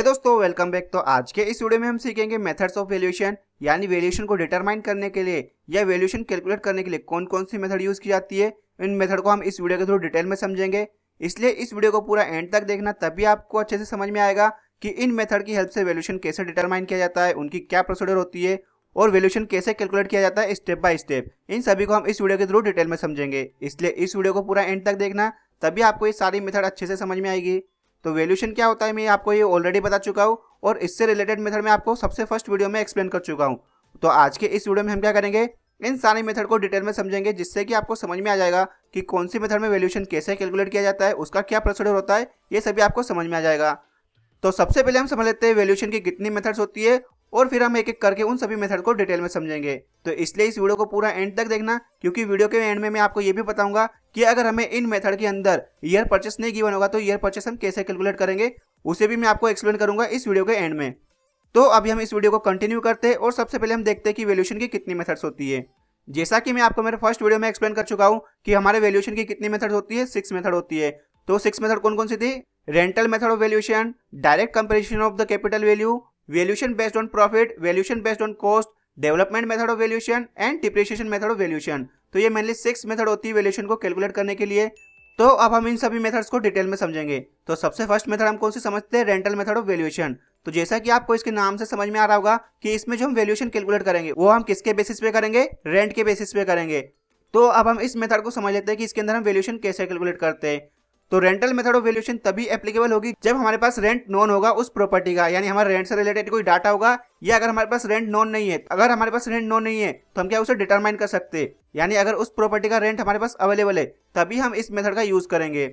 है दोस्तों welcome back तो आज के इस वीडियो में हम सीखेंगे मेथड्स ऑफ वैल्यूएशन यानी वैल्यूएशन को डिटरमाइन करने के लिए या वैल्यूएशन कैलकुलेट करने के लिए कौन कौन सी मेथड यूज की जाती है इन मेथड को हम इस वीडियो के थ्रू डिटेल में समझेंगे इसलिए इस वीडियो को पूरा एंड तक देखना तभी आपको अच्छे से समझ में आएगा कि इन मेथड की हेल्प से वैल्यूएशन कैसे डिटरमाइन किया जाता है उनकी क्या प्रोसीडर होती है और वैल्यूएशन कैसे कैलकुलेट किया जाता है स्टेप बाय स्टेप इन सभी को हम इस वीडियो के थ्रू डिटेल में समझेंगे इसलिए इस वीडियो को पूरा एंड तक देखना तभी आपको ये सारी मेथड अच्छे से समझ में आएगी तो वैल्यूशन क्या होता है मैं आपको ये ऑलरेडी बता चुका हूँ और इससे रिलेटेड मेथड मैं आपको सबसे फर्स्ट वीडियो में एक्सप्लेन कर चुका हूँ तो आज के इस वीडियो में हम क्या करेंगे इन सारे मेथड को डिटेल में समझेंगे जिससे कि आपको समझ में आ जाएगा कि कौन सी मेथड में वैल्यूशन कैसे कैलकुलेट किया जाता है उसका क्या प्रोसीडर होता है ये सभी आपको समझ में आ जाएगा तो सबसे पहले हम समझ लेते हैं वैल्यूशन की कितनी मेथड्स होती है और फिर हम एक एक करके उन सभी मेथड को डिटेल में समझेंगे तो इसलिए इस वीडियो को पूरा एंड तक देखना क्योंकि वीडियो के एंड में मैं आपको ये भी बताऊंगा कि अगर हमें इन मेथड के अंदर ईयर परचेस नहीं गिवन होगा तो ईयर परचेस हम कैसे कैलकुलेट करेंगे उसे भी मैं आपको एक्सप्लेन करूंगा इस वीडियो के एंड में तो अभी हम इस वीडियो को कंटिन्यू करते हैं और सबसे पहले हम देखते हैं कि वैल्यूशन की कितनी मेथड्स होती है जैसा कि मैं आपको मेरे फर्स्ट वीडियो में एक्सप्लेन कर चुका हूँ कि हमारे वैल्यूशन की कितनी मेथड होती है सिक्स मेथड होती है तो सिक्स मेथड कौन कौन सी थी rental method of valuation direct comparison of the capital value valuation based on profit valuation based on cost development method of valuation and depreciation method of valuation तो ये mainly six method होती है valuation को calculate करने के लिए तो अब हम इन सभी मेथड्स को डिटेल में समझेंगे तो सबसे फर्स्ट मेथड हम कौन सी समझते हैं रेंटल मेथड ऑफ वैल्यूएशन तो जैसा कि आपको इसके नाम से समझ में आ रहा होगा कि इसमें जो हम वैल्यूएशन कैलकुलेट करेंगे वो हम किसके बेसिस पे करेंगे रेंट के बेसिस पे करेंगे तो अब हम इस मेथड को समझ लेते हैं कि इसके अंदर हम वैल्यूएशन कैसे कैलकुलेट करते हैं तो रेंटल मेथड ऑफ वैल्यूएशन तभी एप्लीकेबल होगी जब हमारे पास रेंट नॉन होगा उस प्रॉपर्टी का यानी हमारे रेंट से रिलेटेड कोई डाटा होगा या अगर हमारे पास रेंट नॉन नहीं है अगर हमारे पास रेंट नॉन नहीं है तो हम क्या उसे डिटरमाइन कर सकते यानी अगर उस प्रॉपर्टी का रेंट हमारे पास अवेलेबल है तभी हम इस मेथड का यूज करेंगे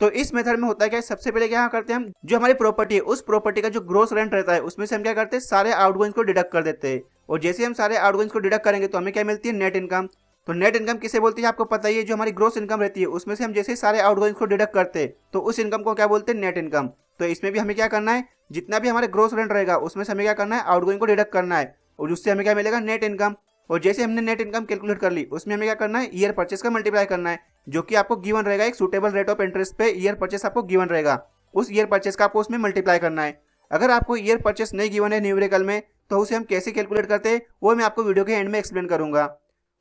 तो इस मेथड में होता है क्या सबसे पहले क्या करते हैं हम जो हमारी प्रॉपर्टी है उस प्रॉपर्टी का जो ग्रोस रेंट रहता है उसमें से हम क्या करते हैं सारे आउटगोइंग्स को डिडक्ट कर देते हैं और जैसे हम सारे आउटगोइंग्स को डिडक्ट करेंगे तो हमें क्या मिलती है नेट इनकम तो नेट इनकम किसे बोलती है आपको पता ही है जो हमारी ग्रोस इनकम रहती है उसमें से हम जैसे सारे आउटगोइंग्स को डिडक्ट करते तो उस इनकम को क्या बोलते हैं नेट इनकम तो इसमें भी हमें क्या करना है जितना भी हमारे ग्रोस रेंट रहेगा उसमें से हमें क्या करना है आउटगोइंग को डिडक्ट करना है और उससे हमें क्या मिलेगा नेट इनकम और जैसे हमने नेट इनकम कैलकुलेट कर ली उसमें हमें क्या करना है ईयर परचेस का मल्टीप्लाई करना है जो कि आपको गिवन रहेगा एक सुटेबल रेट ऑफ इंटरेस्ट पे ईयर परचेस आपको गिवन रहेगा उस ईयर परचेस का आपको उसमें मल्टीप्लाई करना है अगर आपको ईयर परचेस नहीं गिवन है न्यूरेकल में तो उसे हम कैसे कैलकुलेट करते हैं वो मैं आपको वीडियो के एंड में एक्सप्लेन करूंगा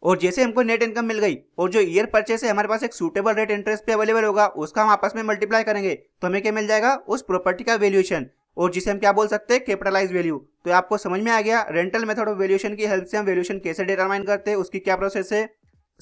और जैसे हमको नेट इनकम मिल गई और जो ईयर परचेस है हमारे पास एक सुटेबल रेट इंटरेस्ट पे अवेलेबल होगा उसका हम आपस में मल्टीप्लाई करेंगे तो हमें क्या मिल जाएगा उस प्रॉपर्टी का वैल्यूएशन और जिसे हम क्या बोल सकते हैं कैपिटलाइज वैल्यू तो आपको समझ में आ गया रेंटल मेथड ऑफ वैल्यूएशन की हेल्प से हम वैल्यूएशन कैसे डिटरमाइन करते हैं उसकी क्या प्रोसेस है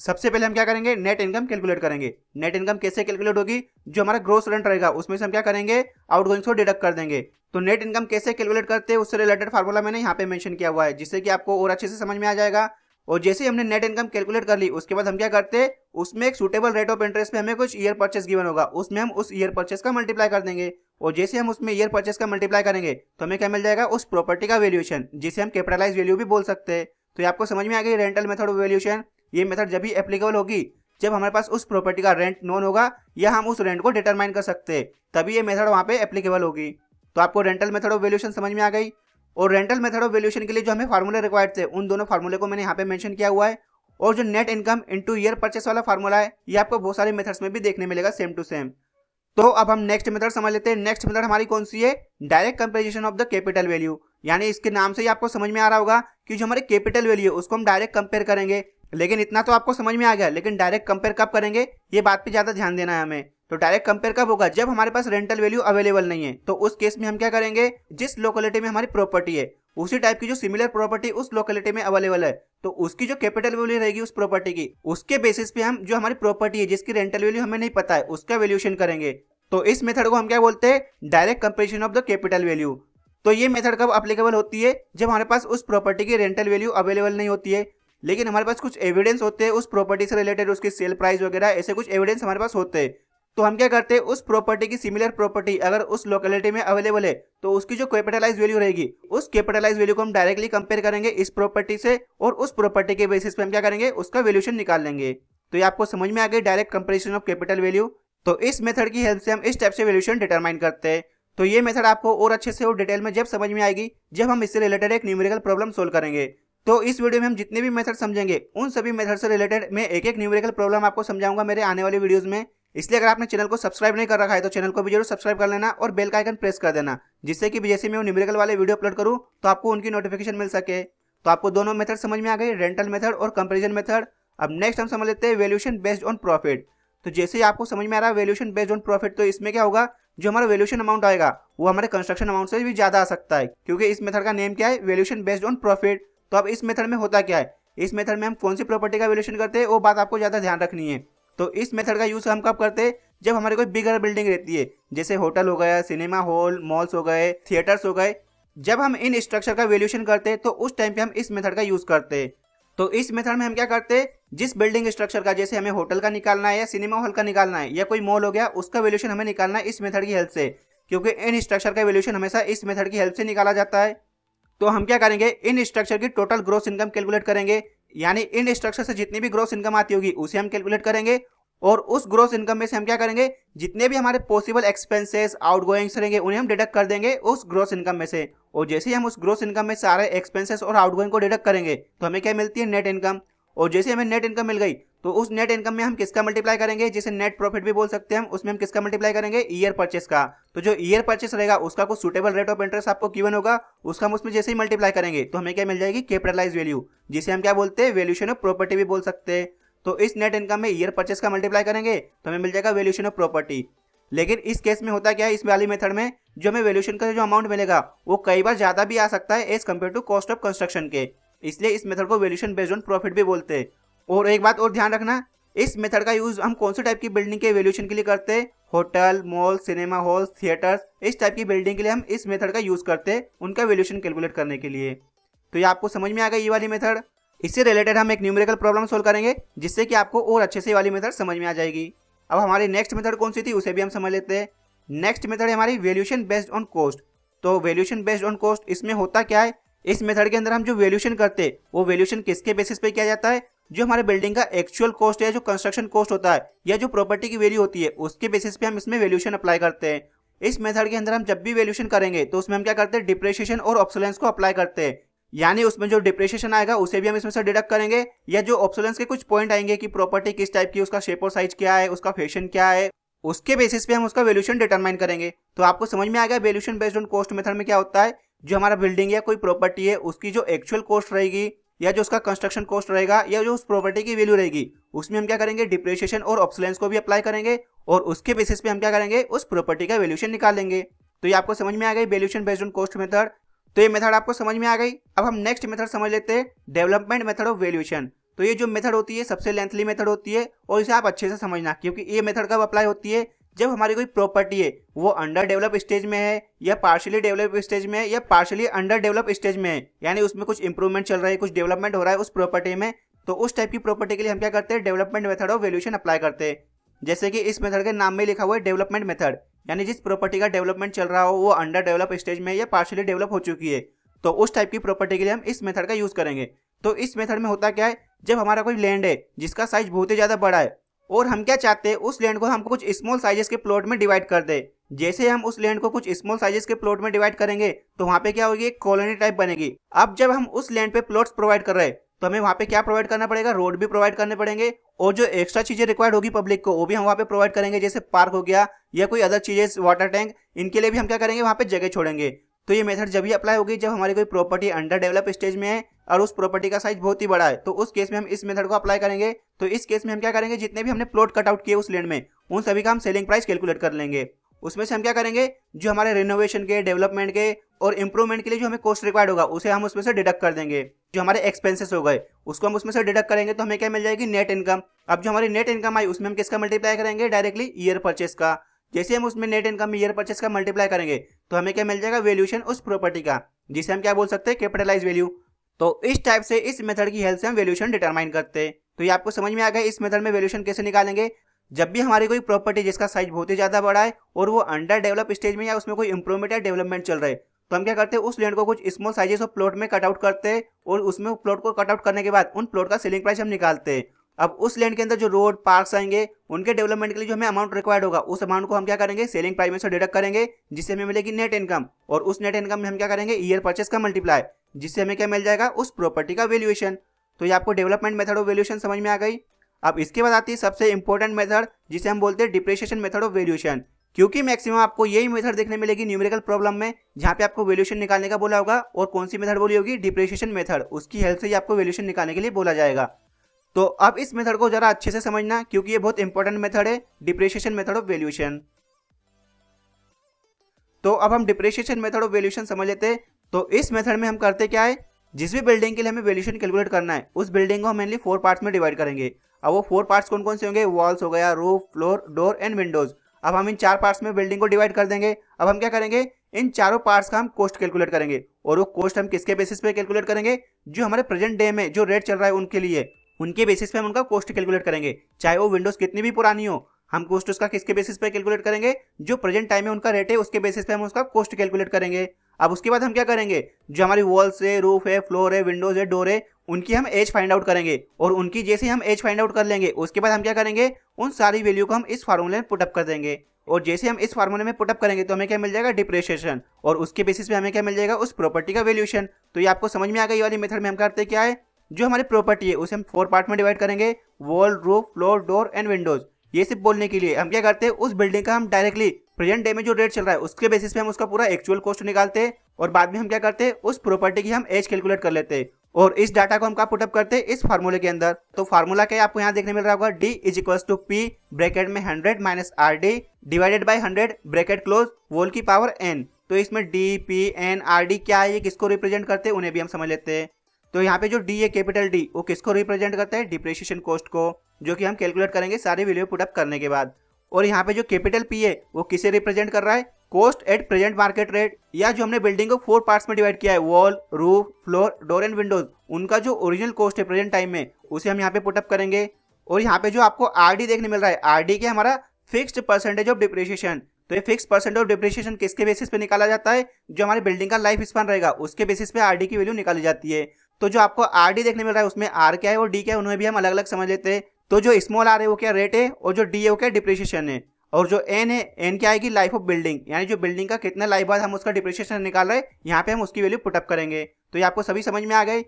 सबसे पहले हम क्या करेंगे नेट इनकम कैलकुलेट करेंगे नेट इनकम कैसे कैलकुलेट होगी जो हमारा ग्रोस रेंट रहेगा उसमें से हम क्या करेंगे आउट को डिडक्ट कर देंगे तो नेट इनकम कैसे कैलकुलेट करते हैं उससे रिलेटेड फार्मूला मैंने यहाँ पे मेंशन किया हुआ है जिससे कि आपको और अच्छे से समझ में आ जाएगा और जैसे हमने नेट इनकम कैलकुलेट कर ली उसके बाद हम क्या करते हैं उसमें एक सुटेबल रेट ऑफ इंटरेस्ट पे हमें कुछ ईयर परचेस गिवन होगा उसमें हम उस ईयर परचेस का मल्टीप्लाई कर देंगे और जैसे हम उसमें ईयर परचेस का मल्टीप्लाई करेंगे तो हमें क्या मिल जाएगा उस प्रॉपर्टी का वैल्यूएशन जिसे हम कैपिटलाइज वैल्यू भी बोल सकते हैं तो ये आपको समझ में आ गई रेंटल मेथड ऑफ वैल्यूएशन ये मेथड जब भी एप्लीकेबल होगी जब हमारे पास उस प्रॉपर्टी का रेंट नोन होगा या हम उस रेंट को डिटरमाइन कर सकते हैं तभी ये मेथड वहाँ पे एप्लीकेबल होगी तो आपको रेंटल मेथड ऑफ वैल्यूएशन समझ में आ गई और रेंटल मेथड ऑफ वैल्यूशन के लिए जो हमें फार्मूले रिक्वायर्ड थे उन दोनों फार्मूले को मैंने यहाँ पे मेंशन किया हुआ है और जो net income into year purchase वाला फार्मूला है ये आपको बहुत सारे मेथड्स में भी देखने मिलेगा सेम टू सेम तो अब हम नेक्स्ट मेथड समझ लेते हैं नेक्स्ट मेथड हमारी कौन सी है direct comparison of the capital value यानी इसके नाम से ही आपको समझ में आ रहा होगा कि जो हमारे कैपिटल वैल्यू है उसको हम डायरेक्ट कंपेयर करेंगे लेकिन इतना तो आपको समझ में आ गया लेकिन डायरेक्ट कंपेयर कब करेंगे ये बात पर ज़्यादा ध्यान देना है हमें तो डायरेक्ट कंपेयर कब होगा जब हमारे पास रेंटल वैल्यू अवेलेबल नहीं है तो उस केस में हम क्या करेंगे जिस लोकेलिटी में हमारी प्रॉपर्टी है उसी टाइप की जो सिमिलर प्रॉपर्टी उस लोकेलिटी में अवेलेबल है तो उसकी जो कैपिटल वैल्यू रहेगी उस प्रॉपर्टी की उसके बेसिस पे हम जो हमारी प्रॉपर्टी है जिसकी रेंटल वैल्यू हमें नहीं पता है उसका वैल्यूएशन करेंगे तो इस मेथड को हम क्या बोलते हैं direct comparison of the capital value तो ये मेथड कब अप्लीकेबल होती है जब हमारे पास उस प्रॉपर्टी की रेंटल वैल्यू अवेलेबल नहीं होती है लेकिन हमारे पास कुछ एविडेंस होते हैं उस प्रॉपर्टी से रिलेटेड उसकी सेल प्राइस वगैरह ऐसे कुछ एविडेंस हमारे पास होते हैं तो हम क्या करते हैं उस प्रॉपर्टी की सिमिलर प्रॉपर्टी अगर उस लोकेलिटी में अवेलेबल है तो उसकी जो कैपिटलाइज वैल्यू रहेगी उस कैपिटलाइज वैल्यू को हम डायरेक्टली कंपेयर करेंगे इस प्रॉपर्टी से और उस प्रॉपर्टी के बेसिस पे हम क्या करेंगे उसका वैल्यूशन निकाल लेंगे तो ये आपको समझ में आ गई direct comparison of capital value तो इस मेथड की हेल्प से हम इस टाइप से वैल्यूशन डिटरमाइन करते हैं तो ये मेथड आपको और अच्छे से और डिटेल में जब समझ में आएगी जब हम इससे रिलेटेड एक न्यूमेरिकल प्रॉब्लम सोल्व करेंगे तो इस वीडियो में हम जितने भी मेथड समझेंगे उन सभी मेथड से रिलेटेड मैं एक एक न्यूमेरिकल प्रॉब्लम आपको समझाऊंगा मेरे आने वाले वीडियोज में इसलिए अगर आपने चैनल को सब्सक्राइब नहीं कर रखा है तो चैनल को भी जरूर सब्सक्राइब कर लेना और बेल का आइकन प्रेस कर देना जिससे कि जैसे मैं न्यूमेरिकल वाले वीडियो अपलोड करूँ तो आपको उनकी नोटिफिकेशन मिल सके तो आपको दोनों मेथड समझ में आ गए रेंटल मेथड और कंपेरिजन मेथड अब नेक्स्ट हम समझ लेते हैं वैल्यूशन बेस्ड ऑन प्रॉफिट तो जैसे ही आपको समझ में आ रहा है वैल्यूशन बेस्ड ऑन प्रॉफिट तो इसमें क्या होगा जो हमारा वैल्यूशन अमाउंट आएगा वो हमारे कंस्ट्रक्शन अमाउंट से भी ज्यादा आ सकता है क्योंकि इस मेथड का नेम क्या है वैल्यूशन बेस्ड ऑन प्रॉफिट तो अब इस मेथड में होता क्या है इस मेथड में हम कौन सी प्रॉपर्टी का वैल्यूशन करते हैं वो बात आपको ज्यादा ध्यान रखनी है तो इस मेथड का यूज़ हम कब करते हैं जब हमारी कोई बिगर बिल्डिंग रहती है जैसे होटल हो गया सिनेमा हॉल मॉल्स हो गए थिएटर्स हो गए जब हम इन स्ट्रक्चर का वैल्यूशन करते हैं तो उस टाइम पे हम इस मेथड का यूज़ करते हैं तो इस मेथड में हम क्या करते हैं जिस बिल्डिंग स्ट्रक्चर का जैसे हमें होटल का निकालना है या सिनेमा हॉल का निकालना है या कोई मॉल हो गया उसका वैल्यूशन हमें निकालना है इस मेथड की हेल्प से क्योंकि इन स्ट्रक्चर का वैल्यूशन हमेशा इस मेथड की हेल्प से निकाला जाता है तो हम क्या करेंगे इन स्ट्रक्चर की टोटल ग्रोथ इनकम कैलकुलेट करेंगे यानी इन स्ट्रक्चर से जितनी भी ग्रोस इनकम आती होगी उसे हम कैलकुलेट करेंगे और उस ग्रोस इनकम में से हम क्या करेंगे जितने भी हमारे पॉसिबल एक्सपेंसेस आउट गोइंग्स रहेंगे उन्हें हम डिडक्ट कर देंगे उस ग्रोस इनकम में से और जैसे ही हम उस ग्रोस इनकम में सारे एक्सपेंसेस और आउट गोइंग को डिडक्ट करेंगे तो हमें क्या मिलती है नेट इनकम और जैसे हमें नेट इनकम मिल गई तो उस नेट इनकम में हम किसका मल्टीप्लाई करेंगे जिसे नेट प्रॉफिट भी बोल सकते हैं हम उसमें हम किसका मल्टीप्लाई करेंगे ईयर परचेस का तो जो ईयर परचेस रहेगा उसका कुछ सुटेबल रेट ऑफ इंटरेस्ट आपको गिवन होगा उसका हम उसमें जैसे ही मल्टीप्लाई करेंगे तो हमें क्या मिल जाएगी कैपिटलाइज वैल्यू जिसे हम क्या बोलते हैं वैल्यूशन ऑफ प्रॉपर्टी भी बोल सकते हैं तो इस नेट इनकम में ईयर परचेस का मल्टीप्लाई करेंगे तो हमें मिल जाएगा वैल्यूशन ऑफ प्रॉपर्टी लेकिन इस केस में होता क्या है इस वाली मेथड में जो हमें वैल्यूशन का जो अमाउंट मिलेगा वो कई बार ज़्यादा भी आ सकता है as compare to cost of construction के इसलिए इस मेथड को वैल्यूशन बेस्ड ऑन प्रॉफिट भी बोलते हैं और एक बात और ध्यान रखना इस मेथड का यूज़ हम कौन से टाइप की बिल्डिंग के वेल्यूशन के लिए करते हैं hotel mall cinema hall theatres इस टाइप की बिल्डिंग के लिए हम इस मेथड का यूज़ करते हैं उनका वैल्यूशन कैलकुलेट करने के लिए तो ये आपको समझ में आ गई ये वाली मेथड इससे रिलेटेड हम एक न्यूमेरिकल प्रॉब्लम सोल्व करेंगे जिससे कि आपको और अच्छे से वाली मेथड समझ में आ जाएगी अब हमारी नेक्स्ट मेथड कौन सी थी उसे भी हम समझ लेते हैं नेक्स्ट मेथड है हमारी वैल्यूशन बेस्ड ऑन कॉस्ट तो वैल्यूशन बेस्ड ऑन कॉस्ट इसमें होता क्या है इस मेथड के अंदर हम जो वैल्यूशन करते हैं वो वैल्यूशन किसके बेसिस पे किया जाता है जो हमारे बिल्डिंग का एक्चुअल कॉस्ट है जो कंस्ट्रक्शन कॉस्ट होता है या जो प्रॉपर्टी की वैल्यू होती है उसके बेसिस पे हम इसमें वैल्यूशन अप्लाई करते हैं इस मेथड के अंदर हम जब भी वैल्यूशन करेंगे तो उसमें हम क्या करते हैं डिप्रेशिएशन और ऑप्सोलेंस को अप्लाई करते हैं यानी उसमें जो डिप्रेशिएशन आएगा उसे भी हम इसमें से डिडक्ट करेंगे या जो ऑप्सोलेंस के कुछ पॉइंट आएंगे कि प्रॉपर्टी किस टाइप की उसका शेप और साइज क्या है उसका फैशन क्या है उसके बेसिस पे हम उसका वैल्यूशन डिटरमाइन करेंगे तो आपको समझ में आएगा valuation based on cost method में क्या होता है जो हमारा बिल्डिंग या कोई प्रॉपर्टी है उसकी जो एक्चुअल कॉस्ट रहेगी या जो उसका कंस्ट्रक्शन कॉस्ट रहेगा या जो उस प्रॉपर्टी की वैल्यू रहेगी उसमें हम क्या करेंगे डिप्रिशिएशन और ऑप्सलेंस को भी अप्लाई करेंगे और उसके बेसिस पे हम क्या करेंगे उस प्रॉपर्टी का वैल्यूशन निकालेंगे तो ये आपको समझ में आ गई valuation based on cost method तो ये मेथड आपको समझ में आ गई अब हम नेक्स्ट मेथड समझ लेते हैं डेवलपमेंट मेथड ऑफ वैल्यूशन तो ये जो मेथड होती है सबसे लेंथली मेथड होती है और इसे आप अच्छे से समझना क्योंकि ये मेथड कब अप्लाई होती है जब हमारी कोई प्रॉपर्टी है वो अंडर डेवलप स्टेज में है या पार्शियली डेवलप स्टेज में है या पार्शियली अंडर डेवलप स्टेज में है यानी उसमें कुछ इंप्रूवमेंट चल रहा है कुछ डेवलपमेंट हो रहा है उस प्रॉपर्टी में तो उस टाइप की प्रॉपर्टी के लिए हम क्या करते हैं development method of valuation apply करते हैं जैसे कि इस मेथड के नाम में लिखा हुआ है डेवलपमेंट मेथड यानी जिस प्रॉपर्टी का डेवलपमेंट चल रहा हो वो अंडर डेवलप स्टेज में या पार्शियली डेवलप हो चुकी है तो उस टाइप की प्रॉपर्टी के लिए हम इस मेथड का यूज़ करेंगे तो इस मेथड में होता क्या है जब हमारा कोई लैंड है जिसका साइज बहुत ही ज़्यादा बड़ा है और हम क्या चाहते हैं उस लैंड को हम कुछ स्मॉल साइजेस के प्लॉट में डिवाइड कर दे जैसे हम उस लैंड को कुछ स्मॉल साइजेस के प्लॉट में डिवाइड करेंगे तो वहाँ पे क्या होगी एक कॉलोनी टाइप बनेगी अब जब हम उस लैंड पे प्लॉट्स प्रोवाइड कर रहे हैं तो हमें वहाँ पे क्या प्रोवाइड करना पड़ेगा रोड भी प्रोवाइड करने पड़ेंगे और जो एक्स्ट्रा चीजें रिक्वायर्ड होगी पब्लिक को वो भी हम वहाँ पे प्रोवाइड करेंगे जैसे पार्क हो गया या कोई अदर चीजें वाटर टैंक इनके लिए भी हम क्या करेंगे वहाँ पे जगह छोड़ेंगे तो ये मेथड जब भी अप्लाई होगी जब हमारी कोई प्रॉपर्टी अंडर डेवलप स्टेज में है और उस प्रॉपर्टी का साइज बहुत ही बड़ा है तो उस केस में हम इस मेथड को अप्लाई करेंगे तो इस केस में हम क्या करेंगे जितने भी हमने प्लॉट कटआउट किए उस लैंड में उन सभी का हम सेलिंग प्राइस कैलकुलेट कर लेंगे उसमें से हम क्या करेंगे जो हमारे रिनोवेशन के डेवलपमेंट के और इम्प्रूवमेंट के लिए जो हमें कॉस्ट रिक्वायर्ड होगा उसे हम उसमें से डिडक्ट कर देंगे जो हमारे एक्सपेंसेस हो गए उसको हम उसमें से डिडक्ट करेंगे तो हमें क्या मिल जाएगी नेट इनकम अब जो हमारी नेट इनकम आई उसमें हम किसका मल्टीप्लाई करेंगे डायरेक्टली ईयर परचेस का जैसे हम उसमें नेट इनकम ईयर परचेस का मल्टीप्लाई करेंगे तो हमें क्या मिल जाएगा वैल्यूएशन उस प्रॉपर्टी का जिसे हम क्या बोल सकते हैं कैपिटलाइज वैल्यू तो इस टाइप से इस मेथड की हेल्प से हम वैल्यूशन डिटरमाइन करते हैं तो ये आपको समझ में आ गया इस मेथड में वैल्यूशन कैसे निकालेंगे जब भी हमारी कोई प्रॉपर्टी जिसका साइज बहुत ही ज़्यादा बड़ा है और वो अंडर डेवलप स्टेज में या उसमें कोई इंप्रूवमेंट या डेवलपमेंट चल रहा है तो हम क्या करते हैं उस लैंड को कुछ स्मॉल साइजेस ऑफ प्लॉट में कटआउट करते हैं और उसमें प्लॉट को कटआउट करने के बाद उन प्लॉट का सेलिंग प्राइस हम निकालते हैं अब उस लैंड के अंदर जो रोड पार्क्स आएंगे उनके डेवलपमेंट के लिए जो हमें अमाउंट रिक्वायर्ड होगा उस अमाउंट को हम क्या करेंगे सेलिंग प्राइस में से डिडक्ट करेंगे जिससे हमें मिलेगी नेट इनकम और उस नेट इनकम में हम क्या करेंगे ईयर परचेस का मल्टीप्लाई जिससे हमें क्या मिल जाएगा उस प्रॉपर्टी का वैल्यूएशन तो ये आपको डेवलपमेंट मेथड ऑफ वैल्यूएशन समझ में आ गई अब इसके बाद आती है सबसे इंपॉर्टेंट मेथड जिसे हम बोलते हैं डिप्रेशन मेथड ऑफ वैल्यूएशन क्योंकि मैक्सिमम आपको यही मेथड देखने मिलेगी न्यूमेरिकल प्रॉब्लम में जहाँ पे आपको वैल्यूएशन निकालने का बोला होगा और कौन सी मेथड बोली होगी डिप्रेशन मेथड उसकी हेल्प से ही आपको वैल्यूएशन निकालने के लिए बोला जाएगा तो अब इस मेथड को जरा अच्छे से समझना क्योंकि ये बहुत इंपॉर्टेंट मेथड है डिप्रेशन मेथड ऑफ वैल्यूएशन तो अब हम डिप्रेशन मेथड ऑफ वैल्यूएशन समझ लेते हैं तो इस मेथड में हम करते क्या है जिस भी बिल्डिंग के लिए हमें वेल्यूशन कैलकुलेट करना है उस बिल्डिंग को हम मेनली फोर पार्ट्स में डिवाइड करेंगे अब वो फोर पार्ट्स कौन कौन से होंगे वॉल्स हो गया roof floor door and windows अब हम इन चार पार्ट्स में बिल्डिंग को डिवाइड कर देंगे अब हम क्या करेंगे इन चारों पार्ट्स का हम कॉस्ट कैलकुलेट करेंगे और वो कॉस्ट हम किसके बेसिस पे कैलकुलेट करेंगे जो हमारे प्रेजेंट डे में जो रेट चल रहा है उनके लिए उनके बेसिस पे हम उनका कॉस्ट कैलकुलेट करेंगे चाहे वो विंडोज कितनी भी पुरानी हो हम कॉस्ट उसका किसके बेसिस पे कैलकुलेट करेंगे जो प्रेजेंट टाइम में उनका रेट है उसके बेसिस पे हम उसका कॉस्ट कैलकुलेट करेंगे अब उसके बाद हम क्या करेंगे जो हमारी वॉल्स है रूफ है फ्लोर है विंडोज है डोर है उनकी हम एज फाइंड आउट करेंगे और उनकी जैसे हम एज फाइंड आउट कर लेंगे उसके बाद हम क्या करेंगे उन सारी वैल्यू को हम इस फार्मूले में पुटअप कर देंगे और जैसे हम इस फार्मूले में पुटअप करेंगे तो हमें क्या मिल जाएगा डिप्रेशिएशन और उसके बेसिस पे हमें क्या मिल जाएगा उस प्रॉपर्टी का वैल्यूशन तो ये आपको समझ में आ गई वाली मेथड में हम करते क्या है जो हमारी प्रॉपर्टी है उसे हम फोर पार्ट में डिवाइड करेंगे wall roof floor door and windows ये सिर्फ बोलने के लिए हम क्या करते हैं उस बिल्डिंग का हम डायरेक्टली प्रेजेंट डे में जो रेट चल रहा है उसके बेसिस पे हम उसका पूरा एक्चुअल कॉस्ट निकालते हैं और बाद में हम क्या करते हैं उस प्रॉपर्टी की हम एज कैलकुलेट कर लेते हैं और इस डाटा को हम कहा पुटअप करते हैं इस फार्मूले के अंदर तो फार्मूला क्या है आपको यहाँ देखने मिल रहा होगा D is equal to P bracket में hundred minus R D divided by hundred bracket close whole की पावर एन तो इसमें D P N R D क्या है ये किसको रिप्रेजेंट करते हैं उन्हें भी हम समझ लेते हैं तो यहाँ पे जो डी है कैपिटल डी वो किसको रिप्रेजेंट करता है डिप्रेशिएशन कॉस्ट को जो कि हम कैलकुलेट करेंगे सारे वैल्यू पुटअप करने के बाद और यहाँ पे जो कैपिटल पी है वो किसे रिप्रेजेंट कर रहा है cost at present market rate या जो हमने बिल्डिंग को फोर पार्ट्स में डिवाइड किया है wall roof floor door and windows उनका जो ओरिजिनल कॉस्ट है प्रेजेंट टाइम में उसे हम यहाँ पे पुटअप करेंगे और यहाँ पे जो आपको आर देखने मिल रहा है आर के हमारा फिक्स परसेंटेज ऑफ डिप्रिशिएशन तो ये फिक्स परसेंट ऑफ डिप्रिशिएशन किसके बेसिस पे निकाला जाता है जो हमारी बिल्डिंग का लाइफ स्पान रहेगा उसके बेसिस पे डी की वैल्यू निकाली जाती है तो जो आपको आरडी देखने मिल रहा है उसमें आर क्या है और डी क्या है उन्हें भी हम अलग अलग समझ लेते हैं तो जो स्मॉल आर है वो क्या रेट है और जो डी है वो क्या डिप्रिशिएशन है और जो एन है एन क्या आएगी लाइफ ऑफ बिल्डिंग यानी जो बिल्डिंग का कितना लाइफ बाद हम उसका डिप्रिशिएशन निकाल रहे हैं यहाँ पे हम उसकी वैल्यू पुटअप करेंगे तो ये आपको सभी समझ में आ गए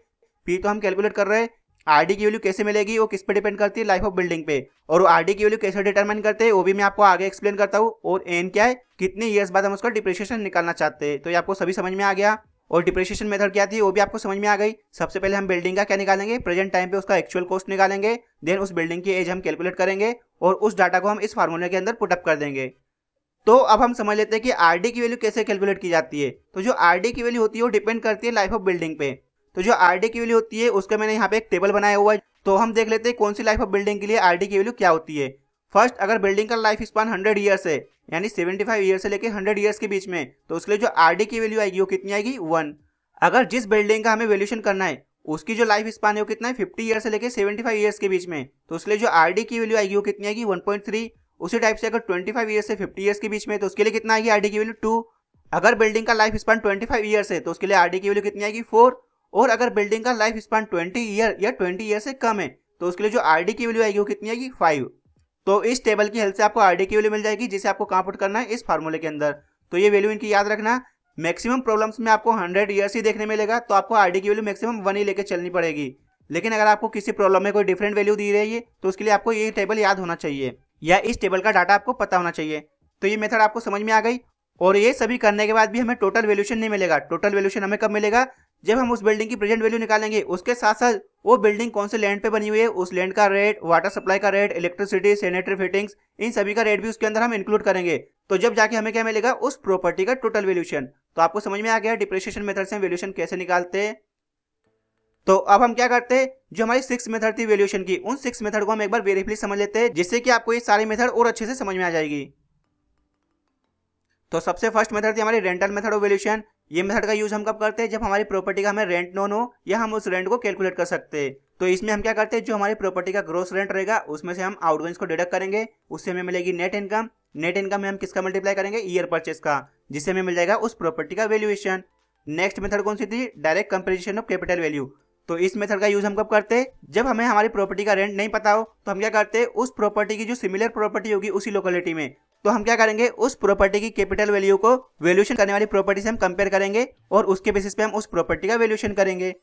पी तो हम कैलकुलेट कर रहे हैं आर की वैल्यू कैसे मिलेगी वो किस पर डिपेंड करती है लाइफ ऑफ बिल्डिंग पे और आर की वैल्यू कैसे डिटर्मन करते हैं वो भी मैं आपको आगे एक्सप्लेन करता हूँ और एन क्या है कितने ईयर्स बाद हम उसका डिप्रेशिएशन निकालना चाहते हैं तो ये आपको सभी समझ में आ गया और डिप्रेशिएशन मेथड क्या थी वो भी आपको समझ में आ गई सबसे पहले हम बिल्डिंग का क्या निकालेंगे प्रेजेंट टाइम पे उसका एक्चुअल कॉस्ट निकालेंगे देन उस बिल्डिंग की एज हम कैलकुलेट करेंगे और उस डाटा को हम इस फार्मूले के अंदर पुटअप कर देंगे तो अब हम समझ लेते हैं कि आर की वैल्यू कैसे कैलकुलेट की जाती है तो जो आर की वैल्यू होती है वो डिपेंड करती है लाइफ ऑफ बिल्डिंग पे तो जो आर की वैल्यू होती है उसका मैंने यहाँ पे एक टेबल बनाया हुआ है तो हम देख लेते हैं कौन सी लाइफ ऑफ बिल्डिंग के लिए आर की वैल्यू क्या होती है फर्स्ट अगर बिल्डिंग का लाइफ स्पान हंड्रेड ईयर्स है यानी 75 ईयर से लेकर 100 ईयर्स के बीच में तो उसके लिए जो आर की वैल्यू आएगी वो कितनी आएगी वन अगर जिस बिल्डिंग का हमें वैल्यूशन करना है उसकी जो लाइफ स्पान है वो कितना है फिफ्टी ईयर से लेकर सेवेंटी फाइव ईयर्स के बीच में तो उसके लिए जो आर की वैल्यू आएगी वो कितनी आएगी वन पॉइंट थ्री उसी टाइप से अगर ट्वेंटी फाइव ईयर से फिफ्टी ईयर्स के बीच में तो उसके लिए कितना आएगी आर की वैल्यू टू अगर बिल्डिंग का life span twenty five years है तो उसके लिए आर की वैल्यू कितनी आएगी फोर और अगर बिल्डिंग का लाइफ स्पान ट्वेंटी ईयर या ट्वेंटी ईयर से कम है तो उसके लिए जो आर की वैल्यू आएगी वो कितनी आएगी फाइव तो इस टेबल की हेल्प से आपको आरडी की वैल्यू मिल जाएगी जिसे आपको कहाँ पुट करना है इस फार्मूले के अंदर तो ये वैल्यू इनकी याद रखना मैक्सिमम प्रॉब्लम्स में आपको हंड्रेड ईयर्स ही देखने मिलेगा तो आपको आर की वैल्यू मैक्सिमम वन ही लेकर चलनी पड़ेगी लेकिन अगर आपको किसी प्रॉब्लम में कोई डिफरेंट वैल्यू दी रही है तो उसके लिए आपको ये टेबल याद होना चाहिए या इस टेबल का डाटा आपको पता होना चाहिए तो ये मेथड आपको समझ में आ गई और ये सभी करने के बाद भी हमें टोटल वैल्यूशन नहीं मिलेगा टोटल वैल्यूशन हमें कब मिलेगा जब हम उस बिल्डिंग की प्रेजेंट वैल्यू निकालेंगे उसके साथ साथ वो बिल्डिंग कौन से लैंड पे बनी हुई है उस लैंड का रेट वाटर सप्लाई का रेट इलेक्ट्रिसिटी सैनिटरी फिटिंग्स इन सभी का रेट भी उसके अंदर हम इंक्लूड करेंगे तो जब जाके हमें क्या मिलेगा उस प्रॉपर्टी का टोटल वैल्यूशन तो आपको समझ में आ गया डिप्रेशिएशन मेथड से वैल्यूशन कैसे निकालते हैं तो अब हम क्या करते हैं जो हमारी सिक्स मेथड थी वैल्यूशन की उन सिक्स मेथड को हम एक बार वेरीफिली समझ लेते हैं जिससे कि आपको ये सारी मेथड और अच्छे से समझ में आ जाएगी तो सबसे फर्स्ट मेथड थी हमारी रेंटल मेथड ऑफ वैल्यूशन ये मेथड का यूज हम कब करते हैं जब हमारी प्रॉपर्टी का हमें रेंट नोन हो या हम उस रेंट को कैलकुलेट कर सकते हैं तो इसमें हम क्या करते हैं जो हमारी प्रॉपर्टी का ग्रोस रेंट रहेगा उसमें से हम आउटगोइंस को डिडक्ट करेंगे उससे हमें मिलेगी नेट इनकम नेट इनकम में हम किसका मल्टीप्लाई करेंगे ईयर परचेस का जिससे हमें मिल जाएगा उस प्रॉपर्टी का वैल्यूएशन नेक्स्ट मेथड कौन सी थी direct comparison of capital value तो इस मेथड का यूज हम कब करते हैं जब हमें हमारी प्रॉपर्टी का रेंट नहीं पता हो तो हम क्या करते हैं उस प्रॉपर्टी की जो सिमिलर प्रॉपर्टी होगी उसी लोकेलिटी में तो हम क्या करेंगे उस प्रॉपर्टी की कैपिटल वैल्यू को वैल्यूशन करने वाली प्रॉपर्टी से हम कंपेयर करेंगे और उसके बेसिस पे हम उस प्रॉपर्टी का वैल्यूशन करेंगे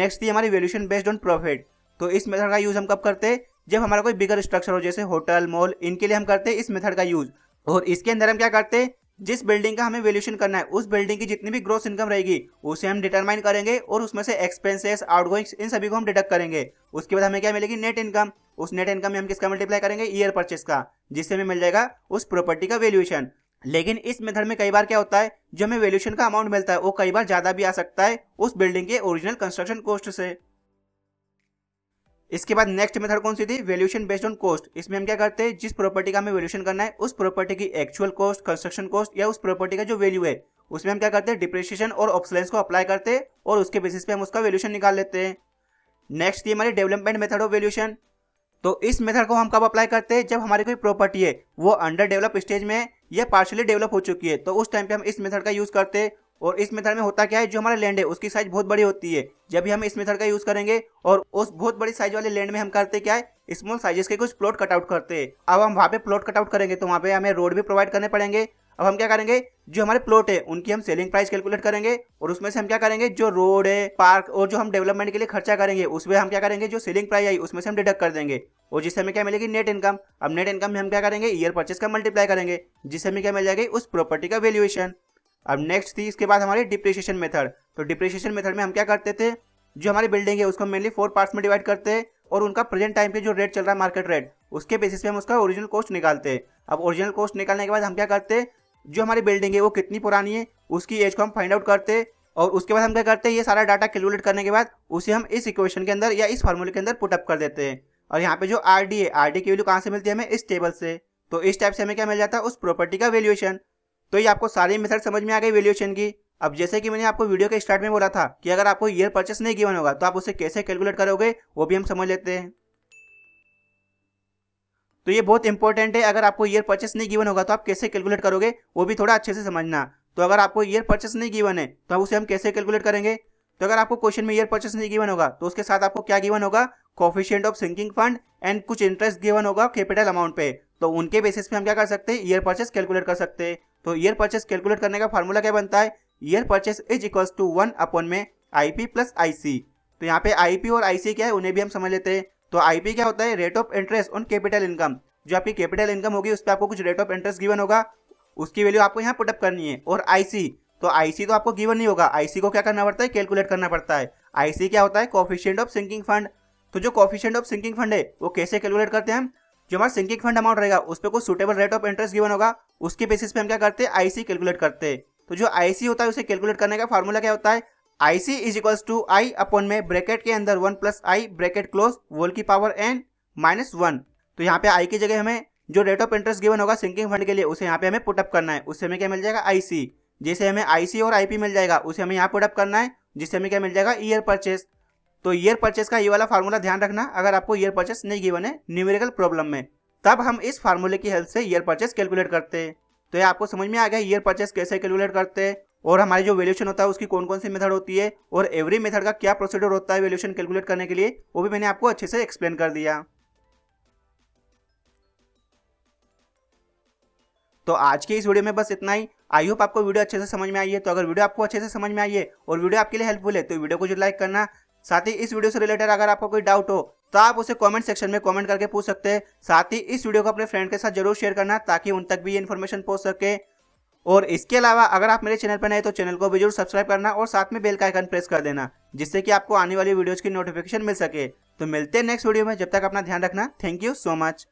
नेक्स्ट थी हमारी वैल्यूशन बेस्ड ऑन प्रॉफिट तो इस मेथड का यूज हम कब करते हैं जब हमारा कोई बिगर स्ट्रक्चर हो जैसे होटल मॉल इनके लिए हम करते हैं इस मेथड का यूज और इसके अंदर हम क्या करते हैं जिस बिल्डिंग का हमें वैल्यूशन करना है उस बिल्डिंग की जितनी भी ग्रोथ इनकम रहेगी उसे हम डिटरमाइन करेंगे और उसमें से एक्सपेंसेस आउटगोइंग्स इन सभी को हम डिडक्ट करेंगे उसके बाद हमें क्या मिलेगी नेट इनकम उस नेट इनकम में हम किसका मल्टीप्लाई करेंगे ईयर परचेस का जिससे हमें मिल जाएगा उस प्रॉपर्टी का वैल्यूएशन लेकिन इस मेथड में कई बार क्या होता है जो हमें वैल्यूएशन का अमाउंट मिलता है वो कई बार ज्यादा भी आ सकता है उस बिल्डिंग के ओरिजिनल कंस्ट्रक्शन कॉस्ट से इसके बाद नेक्स्ट मेथड कौन सी थी वैल्यूशन बेस्ड ऑन कॉस्ट इसमें हम क्या करते हैं जिस प्रॉपर्टी का हमें वैल्यूशन करना है उस प्रॉपर्टी की एक्चुअल कॉस्ट कंस्ट्रक्शन कॉस्ट या उस प्रॉपर्टी का जो वैल्यू है उसमें हम क्या करते हैं डिप्रेशिएशन और ऑप्सलेंस को अप्लाई करते हैं और उसके बेसिस पे हम उसका वैल्यूशन निकाल लेते हैं नेक्स्ट थी हमारी डेवलपमेंट मेथड ऑफ वैल्यूशन तो इस मेथड को हम कब अप्लाई करते हैं जब हमारी कोई प्रॉपर्टी है वो अंडर डेवलप स्टेज में या पार्शली डेवलप हो चुकी है तो उस टाइम पे हम इस मेथड का यूज़ करते हैं और इस मेथड में होता क्या है जो हमारा लैंड है उसकी साइज बहुत बड़ी होती है जब भी हम इस मेथड का यूज करेंगे और उस बहुत बड़ी साइज वाले लैंड में हम करते क्या है स्मॉल साइजेस के कुछ प्लॉट कटआउट करते हैं अब हम वहाँ पे प्लॉट कटआउट करेंगे तो वहाँ पे हमें रोड भी प्रोवाइड करने पड़ेंगे अब हम क्या करेंगे जो हमारे प्लॉट है उनकी हम सेलिंग प्राइस कैलकुलेट करेंगे और उसमें से हम क्या करेंगे जो रोड है पार्क और जो हम डेवलपमेंट के लिए खर्चा करेंगे उसमें हम क्या करेंगे जो सेलिंग प्राइस आई उसमें से हम डिडक्ट कर देंगे और जिससे हमें क्या मिलेगी नेट इनकम अब नेट इनकम में हम क्या करेंगे ईयर परचेस का मल्टीप्लाई करेंगे जिससे हमें क्या मिल जाएगी उस प्रॉपर्टी का वैल्यूएशन अब नेक्स्ट थी इसके बाद हमारी डिप्रेशिएशन मेथड तो डिप्रिसिएशन मेथड में हम क्या करते थे जो हमारी बिल्डिंग है उसको मेनली फोर पार्ट्स में डिवाइड करते हैं और उनका प्रेजेंट टाइम पे जो रेट चल रहा है मार्केट रेट उसके बेसिस पे हम उसका ओरिजिनल कॉस्ट निकालते हैं अब ओरिजिनल कॉस्ट निकालने के बाद हम क्या करते जो हमारी बिल्डिंग है वो कितनी पुरानी है उसकी एज को हम फाइंड आउट करते और उसके बाद हम क्या करते हैं ये सारा डाटा कैलकुलेट करने के बाद उसे हम इस इक्वेशन के अंदर या इस फार्मूले के अंदर पुटअप कर देते हैं और यहाँ पे जो आर डी है आर डी की वैल्यू कहाँ से मिलती है हमें इस टेबल से तो इस टाइप से हमें क्या मिल जाता है उस प्रॉपर्टी का वैल्यूएशन तो ये आपको सारी मेथड समझ में आ गई वैल्यूएशन की अब जैसे कि मैंने आपको वीडियो के स्टार्ट में बोला था कि अगर आपको ईयर परचेस नहीं गिवन होगा तो आप उसे कैसे कैलकुलेट करोगे वो भी हम समझ लेते हैं तो ये बहुत इंपॉर्टेंट है अगर आपको ईयर परचेस नहीं गिवन होगा तो आप कैसे कैलकुलेट करोगे वो भी थोड़ा अच्छे से समझना तो अगर आपको ईयर परचेस नहीं गिवन है तो उसे हम कैसे कैलकुलेट करेंगे तो अगर आपको क्वेश्चन में ईयर परचेस नहीं गिवन होगा तो उसके साथ आपको क्या गिवन होगा coefficient of sinking fund and कुछ इंटरेस्ट गिवन होगा कैपिटल अमाउंट पे तो उनके बेसिस पे हम क्या कर सकते हैं ईयर परचेस कैलकुलेट कर सकते हैं तो ईयर परचेस कैलकुलेट करने का फॉर्मूला क्या बनता है year purchase is equals to one upon में आई पी प्लस आई तो यहाँ पे आई और आई क्या है उन्हें भी हम समझ लेते हैं तो आई क्या होता है rate of interest on capital income जो आपकी कैपिटल इनकम होगी उस पर आपको कुछ रेट ऑफ इंटरेस्ट गिवन होगा उसकी वैल्यू आपको यहाँ पुटअप करनी है और आईसी तो आईसी तो आपको गिवन नहीं होगा आईसी को क्या करना पड़ता है कैलकुलेट करना पड़ता है आईसी क्या होता है कॉफिशियंट ऑफ सिंकिंग फंड तो जो कॉफिशियंट ऑफ सिंकिंग फंड है वो कैसे कैलकुलेट करते हैं जो हमारा सिंकिंग फंड अमाउंट रहेगा उस पर कुछ suitable rate of interest given होगा उसके बेसिस पे हम क्या करते हैं आईसी कैलकुलेट करते हैं तो जो आईसी होता है उसे कैलकुलेट करने का फार्मूला क्या होता है IC is equal to I upon में ब्रैकेट के अंदर one plus I bracket close whole की पावर एन माइनस वन तो यहाँ पे आई की जगह हमें जो रेट ऑफ इंटरेस्ट गिवन होगा सिंकिंग फंड के लिए उसे यहाँ पे हमें पुटअप करना है उससे हमें क्या मिल जाएगा आईसी जैसे हमें आईसी और आईपी मिल जाएगा उसे हमें यहाँ पुटअप करना है जिससे हमें क्या मिल जाएगा ईयर परचेस तो ईयर परचेस का ये वाला फार्मूला ध्यान रखना अगर आपको ईयर परचेस नहीं गिवन है न्यूमेरिकल प्रॉब्लम में तब हम इस फार्मूले की हेल्प से ईयर परचेस कैलकुलेट करते हैं तो ये आपको समझ में आ गया ईयर परचेस कैसे कैलकुलेट करते हैं और हमारी जो वैल्यूशन होता है उसकी कौन कौन सी मेथड होती है और एवरी मेथड का क्या प्रोसीडर होता है वैल्यूशन कैलकुलेट करने के लिए वो भी मैंने आपको अच्छे से एक्सप्लेन कर दिया तो आज के इस वीडियो में बस इतना ही आई होप आपको वीडियो अच्छे से समझ में आई है तो अगर वीडियो आपको अच्छे से समझ में आई है और वीडियो आपके लिए हेल्पफुल है तो वीडियो को जो लाइक करना साथ ही इस वीडियो से रिलेटेड अगर आपको कोई डाउट हो तो आप उसे कमेंट सेक्शन में कमेंट करके पूछ सकते हैं साथ ही इस वीडियो को अपने फ्रेंड के साथ जरूर शेयर करना ताकि उन तक भी ये इन्फॉर्मेशन पहुंच सके और इसके अलावा अगर आप मेरे चैनल पर नए तो चैनल को भी जरूर सब्सक्राइब करना और साथ में बेल का आइकन प्रेस कर देना जिससे कि आपको आने वाली वीडियोज की नोटिफिकेशन मिल सके तो मिलते हैं नेक्स्ट वीडियो में जब तक अपना ध्यान रखना थैंक यू सो मच